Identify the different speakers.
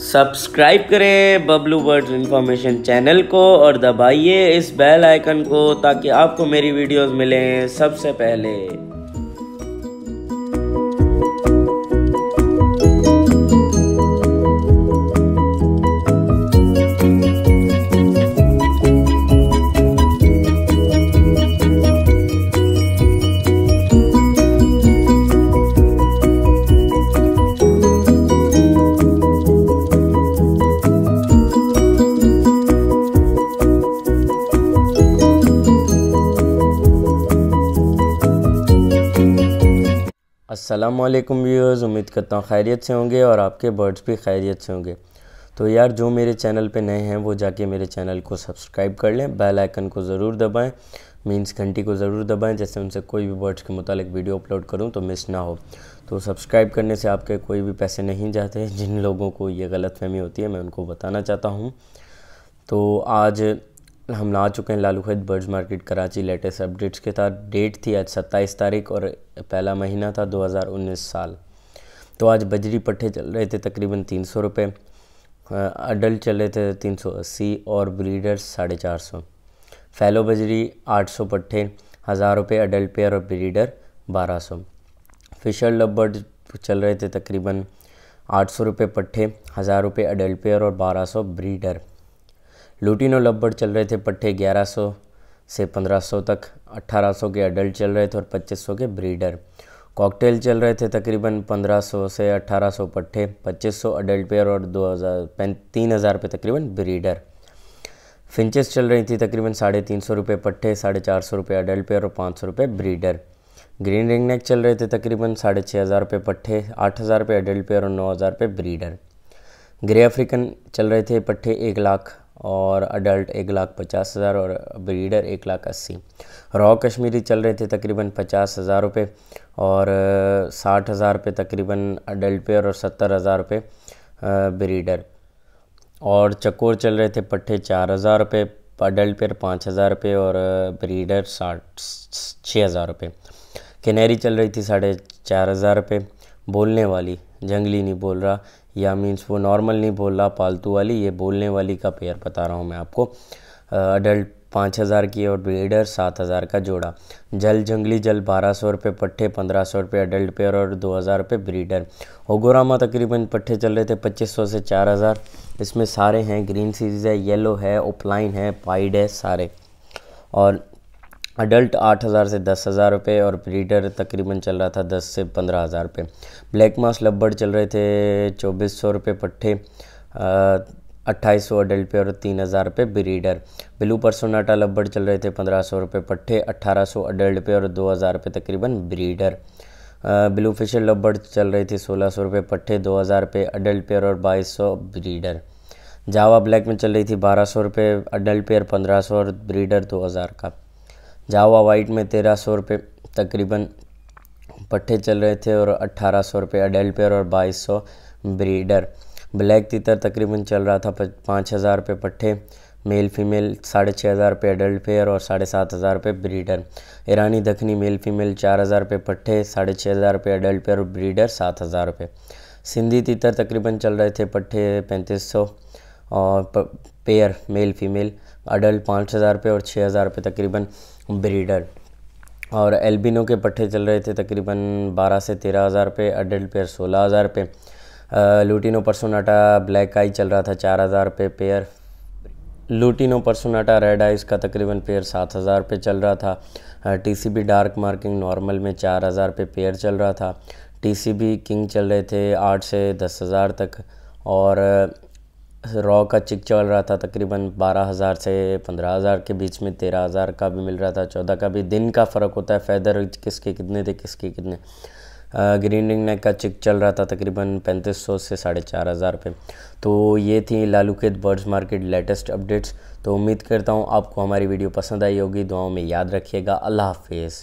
Speaker 1: subscribe करें Bablu word information channel को और दबाइए इस बेल आइकन को ताकि आपको मेरी वीडियोस मिलें सबसे पहले असलम व्यूअर्स उम्मीद करता हूँ खैरियत से होंगे और आपके बर्ड्स भी खैरियत से होंगे तो यार जो मेरे चैनल पे नए हैं वो जाके मेरे चैनल को सब्सक्राइब कर लें बेल आइकन को ज़रूर दबाएं मींस घंटी को ज़रूर दबाएं जैसे उनसे कोई भी बर्ड्स के मुतालिक वीडियो अपलोड करूँ तो मिस ना हो तो सब्सक्राइब करने से आपके कोई भी पैसे नहीं जाते जिन लोगों को ये गलतफहमी होती है मैं उनको बताना चाहता हूँ तो आज हम ला चुके हैं Lalu Khet birds market Karachi latest updates के साथ डेट थी आज सत्ताईस तारीख और पहला महीना था 2019 साल तो आज बजरी पट्ठे चल रहे थे तकरीबन तीन सौ रुपये अडल्ट चल रहे थे तीन सौ अस्सी और ब्रीडर्स साढ़े चार सौ फैलो बजरी आठ सौ पट्ठे हज़ार रुपये अडल्ट पेयर और ब्रीडर बारह सौ फिशर लव बर्ड चल रहे थे तकरीबन आठ सौ रुपये पट्ठे हज़ार रुपये अडल्ट पेयर और बारह सौ ब्रीडर लुटिनो लब्बड़ चल रहे थे पट्ठे 1100 से 1500 तक 1800 के अडल्ट चल रहे थे और 2500 के ब्रीडर कॉकटेल चल रहे थे तकरीबन 1500 से 1800 पट्ठे 2500 अडल्ट पेयर और 2000 तीन हज़ार पे तकरीबन ब्रीडर फिंचेस चल रही थी तकरीबन साढ़े तीन सौ रुपये पट्ठे साढ़े चार सौ रुपये अडल्ट पेयर और पाँच सौ रुपये ब्रीडर ग्रीन रिंग नेक चल रहे थे तकरीबन साढ़े छः हज़ार रुपये पट्ठे आठ हज़ार रुपये अडल्ट पेयर और नौ हज़ार रुपये ब्रीडर ग्रे अफ्रीकन चल रहे थे पट्ठे एक लाख और अडल्ट एक लाख पचास हज़ार और ब्रीडर एक लाख अस्सी रॉ कश्मीरी चल रहे थे तकरीबन पचास हज़ार रुपये और साठ हज़ार रुपये तकरीबन अडल्ट पेयर और सत्तर हज़ार रुपये ब्रीडर और चकोर चल रहे थे पट्टे चार हज़ार रुपये अडल्ट पेयर पाँच हज़ार रुपये और ब्रीडर साठ छः हज़ार रुपये कैनेरी चल रही थी साढ़े चार हज़ार रुपये बोलने वाली जंगली नहीं बोल रहा या मीन्स वो नॉर्मल नहीं बोल रहा पालतू वाली ये बोलने वाली का पेयर बता रहा हूँ मैं आपको अडल्ट पाँच हज़ार की और ब्रीडर सात हज़ार का जोड़ा जल जंगली जल बारह सौ रुपये पट्ठे पंद्रह सौ रुपये अडल्ट पेयर और दो हज़ार रुपये ब्रीडर ओगोरामा तकरीबन पट्ठे चल रहे थे पच्चीस सौ से चार हज़ार इसमें सारे हैं ग्रीन सीरीज़ है येलो है ओपलाइन है पाइड है सारे और अडल्ट आठ हज़ार से दस हज़ार रुपये और ब्रीडर तकरीबन चल रहा था दस से पंद्रह हज़ार रुपये ब्लैक मास लब्बड़ चल रहे थे चौबीस सौ रुपये पट्ठे अट्ठाईस सौ अडल्ट पे और तीन हज़ार रुपये ब्रीडर ब्लू परसोनाटा लब्बड़ चल रहे थे पंद्रह सौ रुपये पट्ठे अट्ठारह सौ अडल्ट पे और दो हज़ार तकरीबन ब्रीडर ब्लू फिशर लब्बड़ चल रही थी सोलह सौ रुपये पट्ठे दो हज़ार पे अडल्ट पेयर और बाईस सौ ब्रीडर जावा ब्लैक में चल रही थी बारह सौ रुपये अडल्ट पेयर पंद्रह सौ और ब्रीडर दो हज़ार का जावा वाइट में तेरह सौ रुपये तकरीबन पट्टे चल रहे थे और अट्ठारह सौ रुपये अडेल्ट पेयर और बाईस सौ ब्रीडर ब्लैक तीतर तकरीबन चल रहा था पाँच हज़ार रुपये पट्टे मेल फीमेल साढ़े छः हज़ार रुपये अडल्ट पेयर और साढ़े सात हज़ार रुपये ब्रीडर ईरानी दखनी मेल फीमेल चार हज़ार रुपये पट्टे साढ़े छः हज़ार रुपये अडल्ट पेयर और ब्रीडर सात हज़ार रुपये सिंधी तीतर तकरीबन चल रहे थे पट्टे पैंतीस सौ और पेयर मेल फीमेल अडल्ट पाँच हज़ार रुपये और छः हज़ार रुपये तकरीबन ब्रीडर और एल्बिनो के पट्टे चल रहे थे तकरीबन बारह से तेरह हज़ार रुपये अडल्ट पेयर सोलह हज़ार रुपये लूटिनो परसोनाटा ब्लैक आई चल रहा था चार हज़ार रुपये pair lutino personata red eyes का तकरीबन पेयर सात हज़ार रुपये चल रहा था बी डार्क मार्किंग नॉर्मल में चार हज़ार रुपये पेयर चल रहा था बी किंग चल रहे थे आठ से दस हज़ार तक और रॉ का चिक चल रहा था तकरीबन बारह हज़ार से पंद्रह हज़ार के बीच में तेरह हज़ार का भी मिल रहा था चौदह का भी दिन का फ़र्क होता है फैदर किसके कितने थे किसके कितने ग्रीन रिंग नेक का चिक चल रहा था तकरीबन पैंतीस सौ से साढ़े चार हज़ार पे तो ये थी लालू खेत बर्ड्स मार्केट लेटेस्ट अपडेट्स तो उम्मीद करता हूँ आपको हमारी वीडियो पसंद आई होगी दुआओं में याद रखिएगा अल्लाह हाफिज़